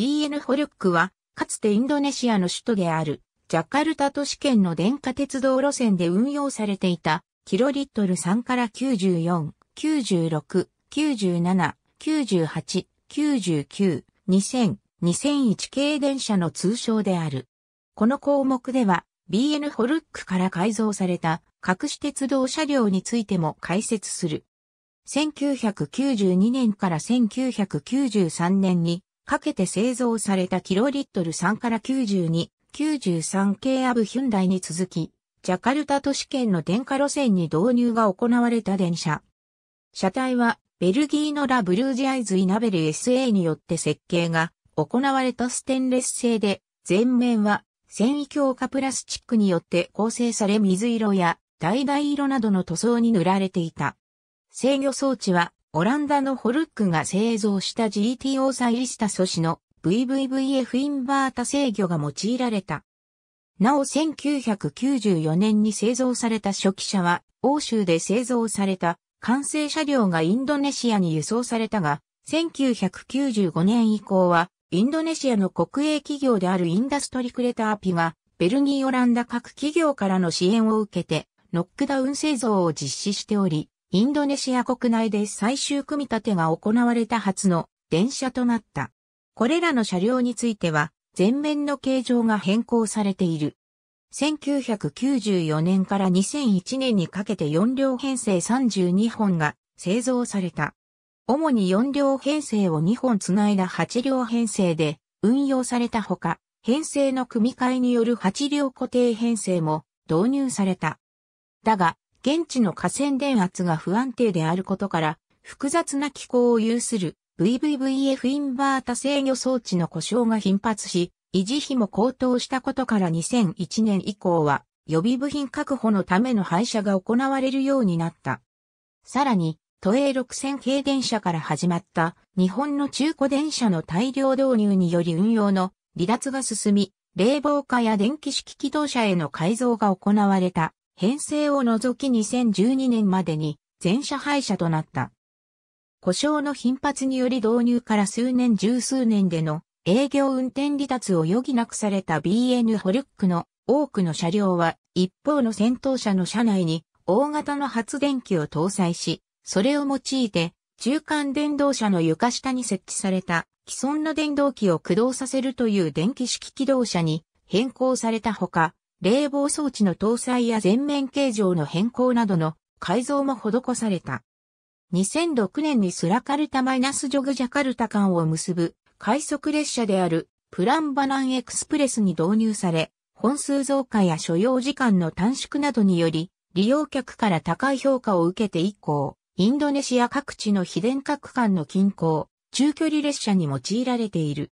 BN ホルックは、かつてインドネシアの首都である、ジャカルタ都市圏の電化鉄道路線で運用されていた、キロリットル3から94、96、97、98、99、2000、2001系電車の通称である。この項目では、BN ホルックから改造された隠し鉄道車両についても解説する。1992年から1993年にかけて製造されたキロリットル3から92、93系アブヒュンダイに続き、ジャカルタ都市圏の電化路線に導入が行われた電車。車体は、ベルギーのラ・ブルージアイズ・イナベル SA によって設計が行われたステンレス製で、前面は繊維強化プラスチックによって構成され水色や橙色などの塗装に塗られていた。制御装置はオランダのホルックが製造した GTO サイリスタ素子の VVVF インバータ制御が用いられた。なお1994年に製造された初期車は欧州で製造された完成車両がインドネシアに輸送されたが、1995年以降はインドネシアの国営企業であるインダストリクレターピがベルギーオランダ各企業からの支援を受けてノックダウン製造を実施しており、インドネシア国内で最終組み立てが行われた初の電車となった。これらの車両については、前面の形状が変更されている。1994年から2001年にかけて4両編成32本が製造された。主に4両編成を2本つないだ8両編成で運用されたほか、編成の組み替えによる8両固定編成も導入された。だが、現地の河川電圧が不安定であることから、複雑な気候を有する VVVF インバータ制御装置の故障が頻発し、維持費も高騰したことから2001年以降は予備部品確保のための廃車が行われるようになった。さらに、都営6000系電車から始まった日本の中古電車の大量導入により運用の離脱が進み、冷房化や電気式気動車への改造が行われた。編成を除き2012年までに全車廃車となった。故障の頻発により導入から数年十数年での営業運転離脱を余儀なくされた BN ホルックの多くの車両は一方の先頭車の車内に大型の発電機を搭載し、それを用いて中間電動車の床下に設置された既存の電動機を駆動させるという電気式機動車に変更されたほか、冷房装置の搭載や全面形状の変更などの改造も施された。2006年にスラカルタマイナスジョグジャカルタ間を結ぶ快速列車であるプランバナンエクスプレスに導入され、本数増加や所要時間の短縮などにより、利用客から高い評価を受けて以降、インドネシア各地の非電化区間の近郊、中距離列車に用いられている。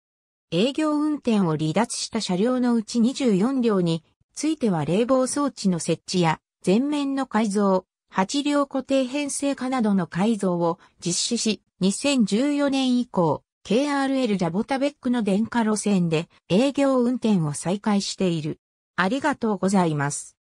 営業運転を離脱した車両のうち24両については冷房装置の設置や前面の改造、8両固定編成化などの改造を実施し、2014年以降、KRL ジャボタベックの電化路線で営業運転を再開している。ありがとうございます。